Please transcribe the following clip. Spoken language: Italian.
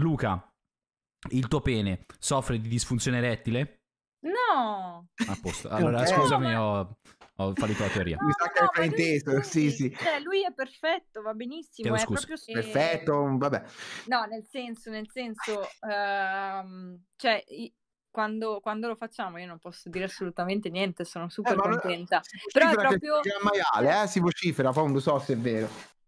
Luca, il tuo pene soffre di disfunzione erettile? No! A posto. Allora, okay. scusami, no, ho, ho fallito la teoria. No, Mi sa che no, hai inteso, sì, sì. Cioè, lui è perfetto, va benissimo, è proprio... Perfetto, mm, vabbè. No, nel senso, nel senso, uh, cioè... Quando, quando, lo facciamo io non posso dire assolutamente niente, sono eh, super eh, contenta. Però è proprio... Che maiale, eh? si vocifera, poi non lo so se è vero.